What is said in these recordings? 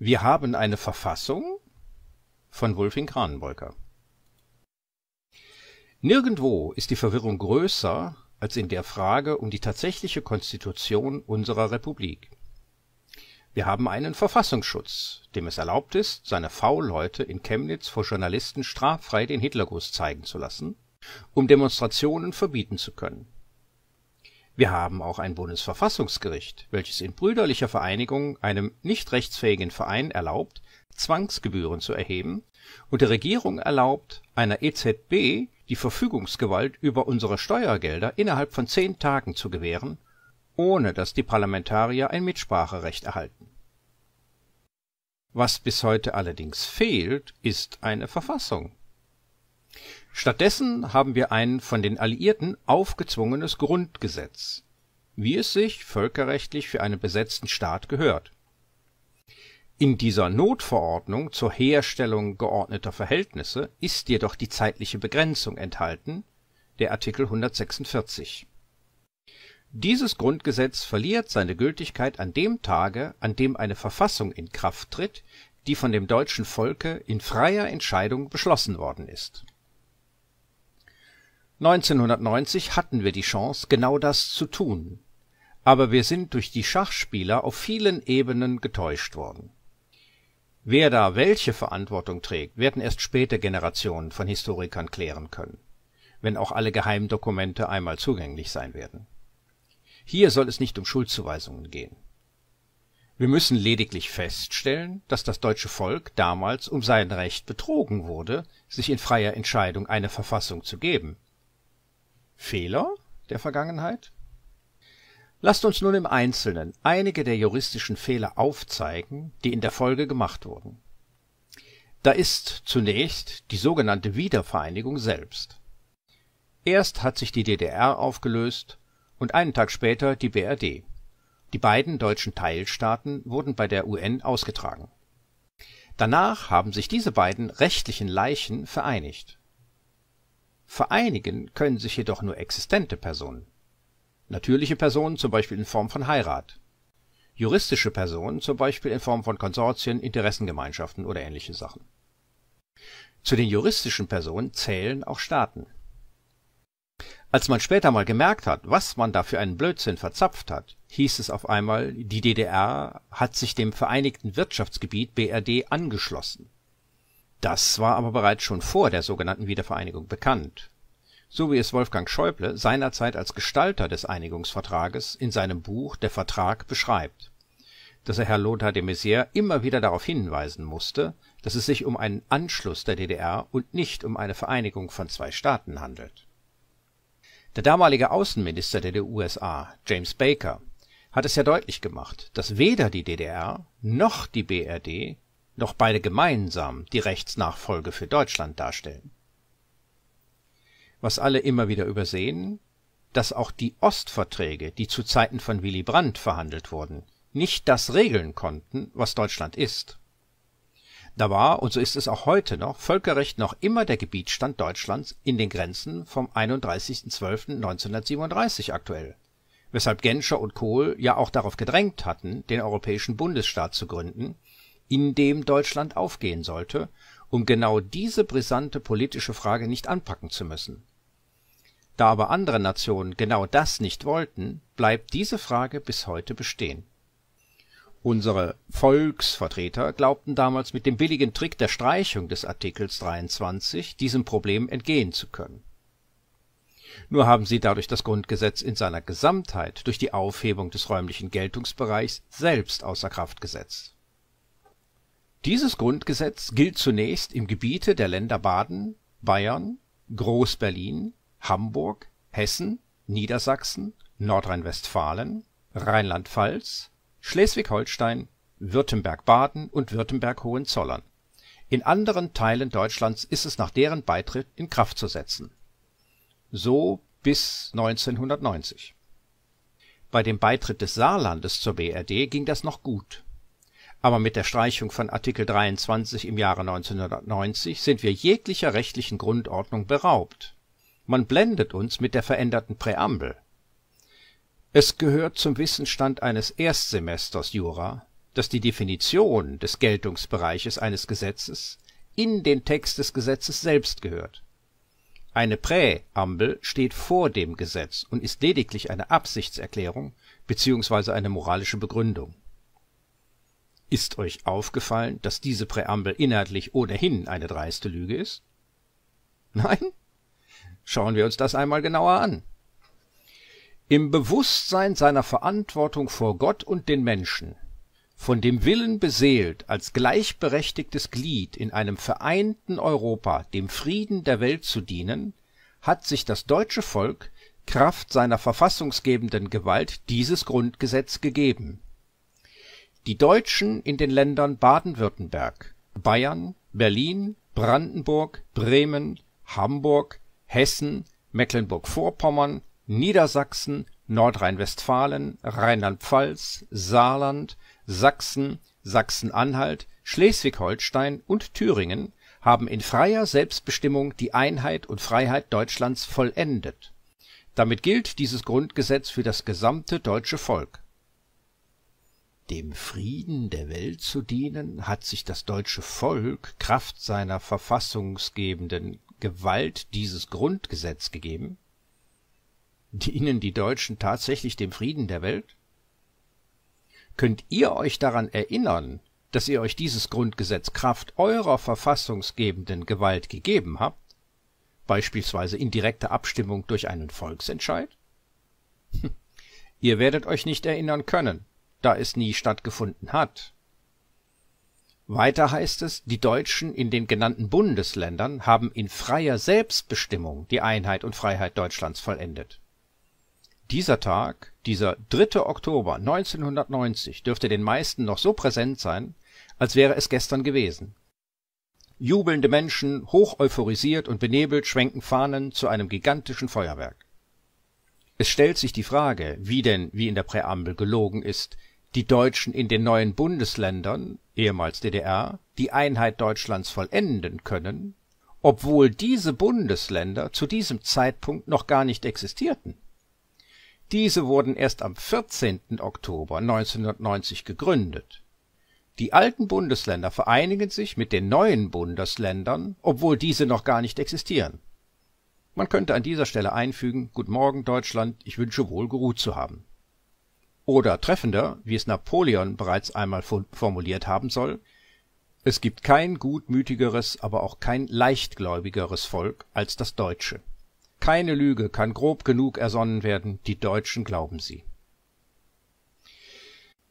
Wir haben eine Verfassung von Wolfing Kranenbolker. Nirgendwo ist die Verwirrung größer als in der Frage um die tatsächliche Konstitution unserer Republik. Wir haben einen Verfassungsschutz, dem es erlaubt ist, seine V-Leute in Chemnitz vor Journalisten straffrei den Hitlergruß zeigen zu lassen, um Demonstrationen verbieten zu können. Wir haben auch ein Bundesverfassungsgericht, welches in brüderlicher Vereinigung einem nicht rechtsfähigen Verein erlaubt, Zwangsgebühren zu erheben und der Regierung erlaubt, einer EZB die Verfügungsgewalt über unsere Steuergelder innerhalb von zehn Tagen zu gewähren, ohne dass die Parlamentarier ein Mitspracherecht erhalten. Was bis heute allerdings fehlt, ist eine Verfassung Stattdessen haben wir ein von den Alliierten aufgezwungenes Grundgesetz, wie es sich völkerrechtlich für einen besetzten Staat gehört. In dieser Notverordnung zur Herstellung geordneter Verhältnisse ist jedoch die zeitliche Begrenzung enthalten, der Artikel 146. Dieses Grundgesetz verliert seine Gültigkeit an dem Tage, an dem eine Verfassung in Kraft tritt, die von dem deutschen Volke in freier Entscheidung beschlossen worden ist 1990 hatten wir die Chance, genau das zu tun, aber wir sind durch die Schachspieler auf vielen Ebenen getäuscht worden. Wer da welche Verantwortung trägt, werden erst später Generationen von Historikern klären können, wenn auch alle Geheimdokumente einmal zugänglich sein werden. Hier soll es nicht um Schuldzuweisungen gehen. Wir müssen lediglich feststellen, dass das deutsche Volk damals um sein Recht betrogen wurde, sich in freier Entscheidung eine Verfassung zu geben Fehler der Vergangenheit? Lasst uns nun im Einzelnen einige der juristischen Fehler aufzeigen, die in der Folge gemacht wurden. Da ist zunächst die sogenannte Wiedervereinigung selbst. Erst hat sich die DDR aufgelöst und einen Tag später die BRD. Die beiden deutschen Teilstaaten wurden bei der UN ausgetragen. Danach haben sich diese beiden rechtlichen Leichen vereinigt Vereinigen können sich jedoch nur existente Personen. Natürliche Personen zum Beispiel in Form von Heirat. Juristische Personen zum Beispiel in Form von Konsortien, Interessengemeinschaften oder ähnliche Sachen. Zu den juristischen Personen zählen auch Staaten. Als man später mal gemerkt hat, was man da für einen Blödsinn verzapft hat, hieß es auf einmal, die DDR hat sich dem Vereinigten Wirtschaftsgebiet BRD angeschlossen das war aber bereits schon vor der sogenannten Wiedervereinigung bekannt. So wie es Wolfgang Schäuble seinerzeit als Gestalter des Einigungsvertrages in seinem Buch Der Vertrag beschreibt, dass er Herr Lothar de Maizière immer wieder darauf hinweisen musste, dass es sich um einen Anschluss der DDR und nicht um eine Vereinigung von zwei Staaten handelt. Der damalige Außenminister der USA, James Baker, hat es ja deutlich gemacht, dass weder die DDR noch die BRD noch beide gemeinsam die Rechtsnachfolge für Deutschland darstellen. Was alle immer wieder übersehen, dass auch die Ostverträge, die zu Zeiten von Willy Brandt verhandelt wurden, nicht das regeln konnten, was Deutschland ist. Da war, und so ist es auch heute noch, Völkerrecht noch immer der Gebietsstand Deutschlands in den Grenzen vom 31.12.1937 aktuell, weshalb Genscher und Kohl ja auch darauf gedrängt hatten, den Europäischen Bundesstaat zu gründen, in dem Deutschland aufgehen sollte, um genau diese brisante politische Frage nicht anpacken zu müssen. Da aber andere Nationen genau das nicht wollten, bleibt diese Frage bis heute bestehen. Unsere Volksvertreter glaubten damals mit dem billigen Trick der Streichung des Artikels 23 diesem Problem entgehen zu können. Nur haben sie dadurch das Grundgesetz in seiner Gesamtheit durch die Aufhebung des räumlichen Geltungsbereichs selbst außer Kraft gesetzt dieses Grundgesetz gilt zunächst im Gebiete der Länder Baden, Bayern, Groß-Berlin, Hamburg, Hessen, Niedersachsen, Nordrhein-Westfalen, Rheinland-Pfalz, Schleswig-Holstein, Württemberg-Baden und Württemberg-Hohenzollern. In anderen Teilen Deutschlands ist es nach deren Beitritt in Kraft zu setzen (so bis 1990). Bei dem Beitritt des Saarlandes zur BRD ging das noch gut aber mit der Streichung von Artikel 23 im Jahre 1990 sind wir jeglicher rechtlichen Grundordnung beraubt. Man blendet uns mit der veränderten Präambel. Es gehört zum Wissensstand eines Erstsemesters Jura, dass die Definition des Geltungsbereiches eines Gesetzes in den Text des Gesetzes selbst gehört. Eine Präambel steht vor dem Gesetz und ist lediglich eine Absichtserklärung bzw. eine moralische Begründung ist euch aufgefallen, dass diese Präambel inhaltlich ohnehin eine dreiste Lüge ist? Nein? Schauen wir uns das einmal genauer an. Im Bewusstsein seiner Verantwortung vor Gott und den Menschen, von dem Willen beseelt, als gleichberechtigtes Glied in einem vereinten Europa dem Frieden der Welt zu dienen, hat sich das deutsche Volk Kraft seiner verfassungsgebenden Gewalt dieses Grundgesetz gegeben die Deutschen in den Ländern Baden-Württemberg, Bayern, Berlin, Brandenburg, Bremen, Hamburg, Hessen, Mecklenburg-Vorpommern, Niedersachsen, Nordrhein-Westfalen, Rheinland-Pfalz, Saarland, Sachsen, Sachsen-Anhalt, Schleswig-Holstein und Thüringen haben in freier Selbstbestimmung die Einheit und Freiheit Deutschlands vollendet. Damit gilt dieses Grundgesetz für das gesamte deutsche Volk dem Frieden der Welt zu dienen, hat sich das deutsche Volk Kraft seiner verfassungsgebenden Gewalt dieses Grundgesetz gegeben? Dienen die Deutschen tatsächlich dem Frieden der Welt? Könnt ihr euch daran erinnern, dass ihr euch dieses Grundgesetz Kraft eurer verfassungsgebenden Gewalt gegeben habt? Beispielsweise in direkter Abstimmung durch einen Volksentscheid? Hm. Ihr werdet euch nicht erinnern können da es nie stattgefunden hat. Weiter heißt es, die Deutschen in den genannten Bundesländern haben in freier Selbstbestimmung die Einheit und Freiheit Deutschlands vollendet. Dieser Tag, dieser 3. Oktober 1990, dürfte den meisten noch so präsent sein, als wäre es gestern gewesen. Jubelnde Menschen, hoch euphorisiert und benebelt, schwenken Fahnen zu einem gigantischen Feuerwerk. Es stellt sich die Frage, wie denn, wie in der Präambel gelogen ist, die Deutschen in den neuen Bundesländern (ehemals DDR) die Einheit Deutschlands vollenden können, obwohl diese Bundesländer zu diesem Zeitpunkt noch gar nicht existierten. Diese wurden erst am 14. Oktober 1990 gegründet. Die alten Bundesländer vereinigen sich mit den neuen Bundesländern, obwohl diese noch gar nicht existieren. Man könnte an dieser Stelle einfügen: Guten Morgen, Deutschland, ich wünsche wohl geruht zu haben oder treffender, wie es Napoleon bereits einmal formuliert haben soll: Es gibt kein gutmütigeres, aber auch kein leichtgläubigeres Volk als das Deutsche. Keine Lüge kann grob genug ersonnen werden, die Deutschen glauben sie.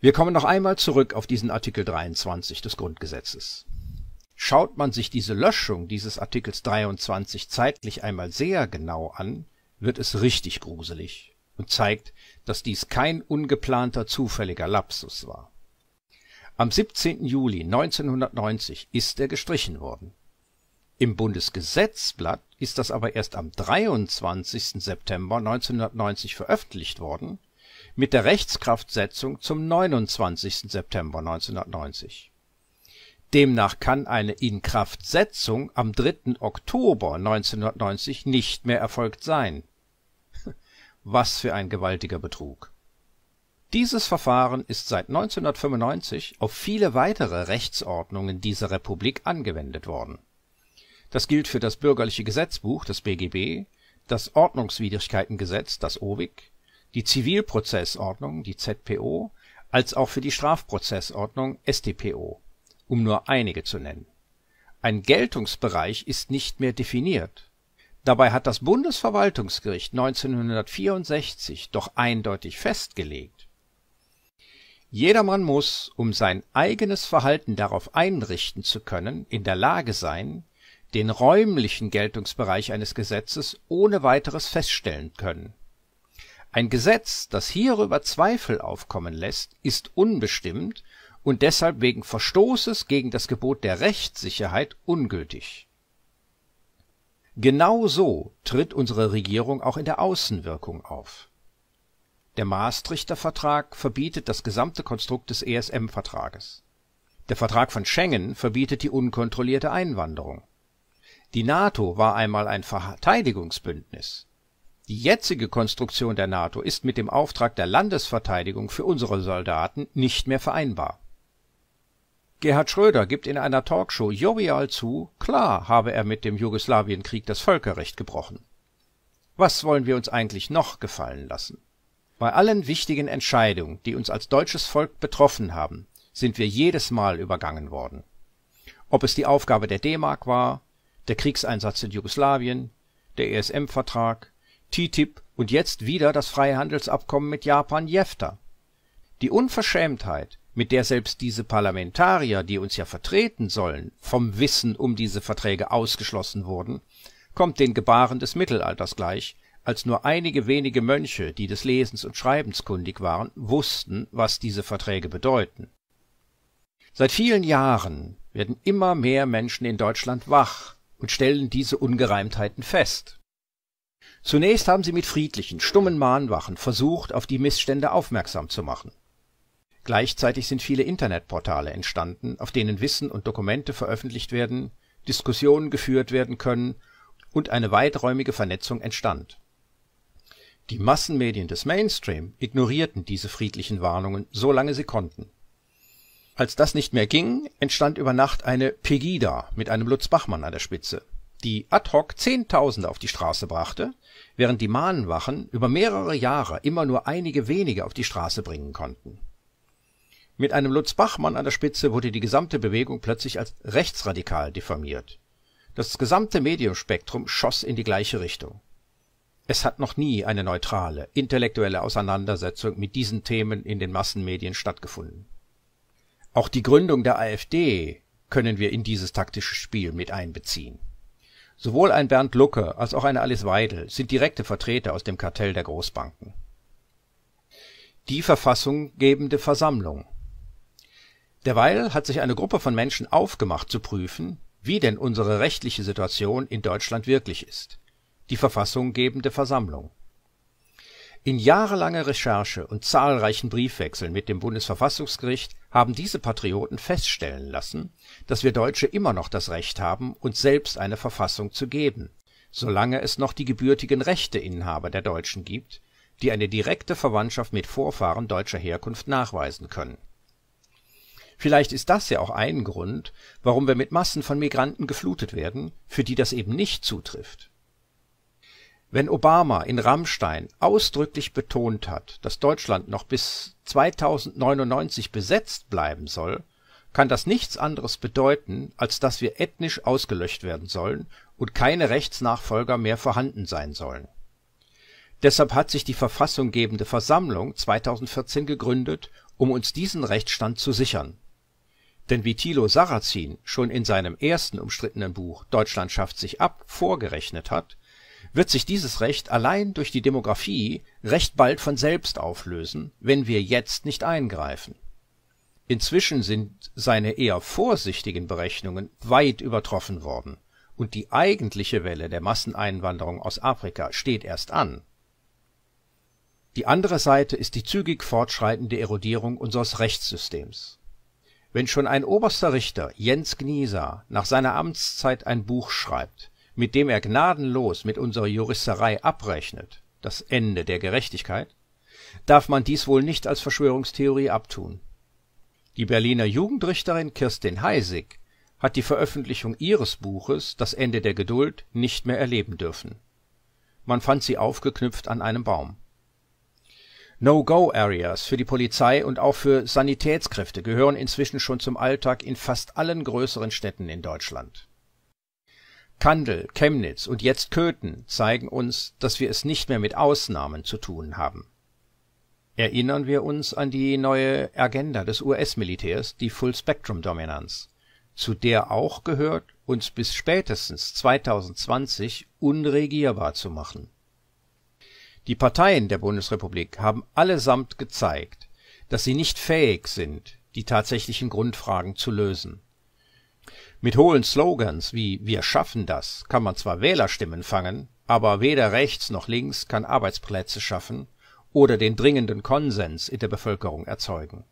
Wir kommen noch einmal zurück auf diesen Artikel 23 des Grundgesetzes. Schaut man sich diese Löschung dieses Artikels 23 zeitlich einmal sehr genau an, wird es richtig gruselig und zeigt, dass dies kein ungeplanter zufälliger Lapsus war. Am 17. Juli 1990 ist er gestrichen worden. Im Bundesgesetzblatt ist das aber erst am 23. September 1990 veröffentlicht worden, mit der Rechtskraftsetzung zum 29. September 1990. Demnach kann eine Inkraftsetzung am 3. Oktober 1990 nicht mehr erfolgt sein was für ein gewaltiger Betrug! Dieses Verfahren ist seit 1995 auf viele weitere Rechtsordnungen dieser Republik angewendet worden. Das gilt für das Bürgerliche Gesetzbuch das (BGB), das Ordnungswidrigkeitengesetz das (OWIG), die Zivilprozessordnung die (ZPO) als auch für die Strafprozessordnung (StPO), um nur einige zu nennen. Ein Geltungsbereich ist nicht mehr definiert Dabei hat das Bundesverwaltungsgericht 1964 doch eindeutig festgelegt, Jedermann muss, um sein eigenes Verhalten darauf einrichten zu können, in der Lage sein, den räumlichen Geltungsbereich eines Gesetzes ohne weiteres feststellen können. Ein Gesetz, das hierüber Zweifel aufkommen lässt, ist unbestimmt und deshalb wegen Verstoßes gegen das Gebot der Rechtssicherheit ungültig Genau so tritt unsere Regierung auch in der Außenwirkung auf. Der Maastrichter Vertrag verbietet das gesamte Konstrukt des ESM-Vertrages. Der Vertrag von Schengen verbietet die unkontrollierte Einwanderung. Die NATO war einmal ein Verteidigungsbündnis. Die jetzige Konstruktion der NATO ist mit dem Auftrag der Landesverteidigung für unsere Soldaten nicht mehr vereinbar Gerhard Schröder gibt in einer Talkshow jovial zu, klar habe er mit dem Jugoslawienkrieg das Völkerrecht gebrochen. Was wollen wir uns eigentlich noch gefallen lassen? Bei allen wichtigen Entscheidungen, die uns als deutsches Volk betroffen haben, sind wir jedes Mal übergangen worden. Ob es die Aufgabe der D-Mark war, der Kriegseinsatz in Jugoslawien, der ESM-Vertrag, TTIP und jetzt wieder das Freihandelsabkommen mit Japan JEFTA. Die Unverschämtheit, mit der selbst diese Parlamentarier, die uns ja vertreten sollen, vom Wissen um diese Verträge ausgeschlossen wurden, kommt den Gebaren des Mittelalters gleich, als nur einige wenige Mönche, die des Lesens und Schreibens kundig waren, wussten, was diese Verträge bedeuten. Seit vielen Jahren werden immer mehr Menschen in Deutschland wach und stellen diese Ungereimtheiten fest. Zunächst haben sie mit friedlichen, stummen Mahnwachen versucht, auf die Missstände aufmerksam zu machen. Gleichzeitig sind viele Internetportale entstanden, auf denen Wissen und Dokumente veröffentlicht werden, Diskussionen geführt werden können und eine weiträumige Vernetzung entstand. Die Massenmedien des Mainstream ignorierten diese friedlichen Warnungen, solange sie konnten. Als das nicht mehr ging, entstand über Nacht eine Pegida mit einem Lutz Bachmann an der Spitze, die ad hoc Zehntausende auf die Straße brachte, während die Mahnwachen über mehrere Jahre immer nur einige wenige auf die Straße bringen konnten mit einem Lutz Bachmann an der Spitze wurde die gesamte Bewegung plötzlich als rechtsradikal diffamiert. Das gesamte Mediumspektrum schoss in die gleiche Richtung. Es hat noch nie eine neutrale, intellektuelle Auseinandersetzung mit diesen Themen in den Massenmedien stattgefunden. Auch die Gründung der AfD können wir in dieses taktische Spiel mit einbeziehen. Sowohl ein Bernd Lucke als auch eine Alice Weidel sind direkte Vertreter aus dem Kartell der Großbanken. Die verfassunggebende Versammlung Derweil hat sich eine Gruppe von Menschen aufgemacht zu prüfen, wie denn unsere rechtliche Situation in Deutschland wirklich ist – die verfassunggebende Versammlung. In jahrelanger Recherche und zahlreichen Briefwechseln mit dem Bundesverfassungsgericht haben diese Patrioten feststellen lassen, dass wir Deutsche immer noch das Recht haben, uns selbst eine Verfassung zu geben, solange es noch die gebürtigen Rechteinhaber der Deutschen gibt, die eine direkte Verwandtschaft mit Vorfahren deutscher Herkunft nachweisen können Vielleicht ist das ja auch ein Grund, warum wir mit Massen von Migranten geflutet werden, für die das eben nicht zutrifft. Wenn Obama in Rammstein ausdrücklich betont hat, dass Deutschland noch bis 2099 besetzt bleiben soll, kann das nichts anderes bedeuten, als dass wir ethnisch ausgelöscht werden sollen und keine Rechtsnachfolger mehr vorhanden sein sollen. Deshalb hat sich die verfassunggebende Versammlung 2014 gegründet, um uns diesen Rechtsstand zu sichern denn wie Thilo Sarrazin schon in seinem ersten umstrittenen Buch Deutschland schafft sich ab vorgerechnet hat, wird sich dieses Recht allein durch die Demografie recht bald von selbst auflösen, wenn wir jetzt nicht eingreifen. Inzwischen sind seine eher vorsichtigen Berechnungen weit übertroffen worden, und die eigentliche Welle der Masseneinwanderung aus Afrika steht erst an. Die andere Seite ist die zügig fortschreitende Erodierung unseres Rechtssystems wenn schon ein oberster Richter, Jens Gnieser, nach seiner Amtszeit ein Buch schreibt, mit dem er gnadenlos mit unserer Juristerei abrechnet, das Ende der Gerechtigkeit, darf man dies wohl nicht als Verschwörungstheorie abtun. Die Berliner Jugendrichterin Kirstin Heisig hat die Veröffentlichung ihres Buches Das Ende der Geduld nicht mehr erleben dürfen. Man fand sie aufgeknüpft an einem Baum No-Go-Areas für die Polizei und auch für Sanitätskräfte gehören inzwischen schon zum Alltag in fast allen größeren Städten in Deutschland. Kandel, Chemnitz und jetzt Köthen zeigen uns, dass wir es nicht mehr mit Ausnahmen zu tun haben. Erinnern wir uns an die neue Agenda des US-Militärs, die Full-Spectrum-Dominanz, zu der auch gehört, uns bis spätestens 2020 unregierbar zu machen die Parteien der Bundesrepublik haben allesamt gezeigt, dass sie nicht fähig sind, die tatsächlichen Grundfragen zu lösen. Mit hohlen Slogans wie Wir schaffen das kann man zwar Wählerstimmen fangen, aber weder rechts noch links kann Arbeitsplätze schaffen oder den dringenden Konsens in der Bevölkerung erzeugen.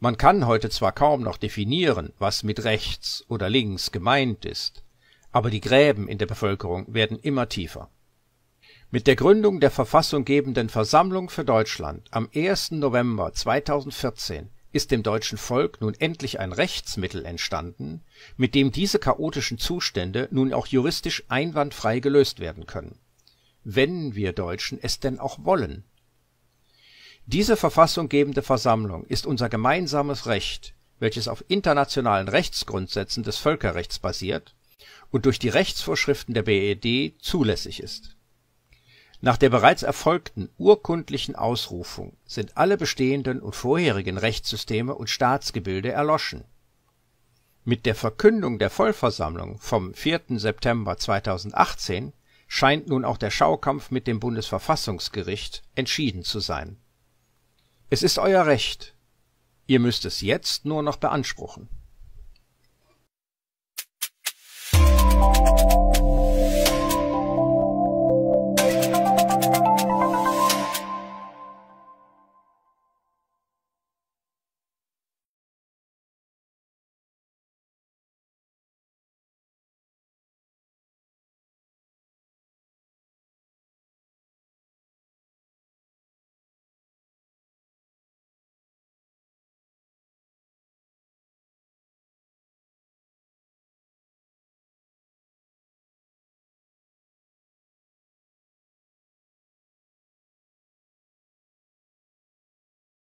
Man kann heute zwar kaum noch definieren, was mit rechts oder links gemeint ist, aber die Gräben in der Bevölkerung werden immer tiefer mit der Gründung der verfassunggebenden Versammlung für Deutschland am 1. November 2014 ist dem deutschen Volk nun endlich ein Rechtsmittel entstanden, mit dem diese chaotischen Zustände nun auch juristisch einwandfrei gelöst werden können. Wenn wir Deutschen es denn auch wollen. Diese verfassunggebende Versammlung ist unser gemeinsames Recht, welches auf internationalen Rechtsgrundsätzen des Völkerrechts basiert und durch die Rechtsvorschriften der BED zulässig ist nach der bereits erfolgten urkundlichen Ausrufung sind alle bestehenden und vorherigen Rechtssysteme und Staatsgebilde erloschen. Mit der Verkündung der Vollversammlung vom 4. September 2018 scheint nun auch der Schaukampf mit dem Bundesverfassungsgericht entschieden zu sein. Es ist euer Recht. Ihr müsst es jetzt nur noch beanspruchen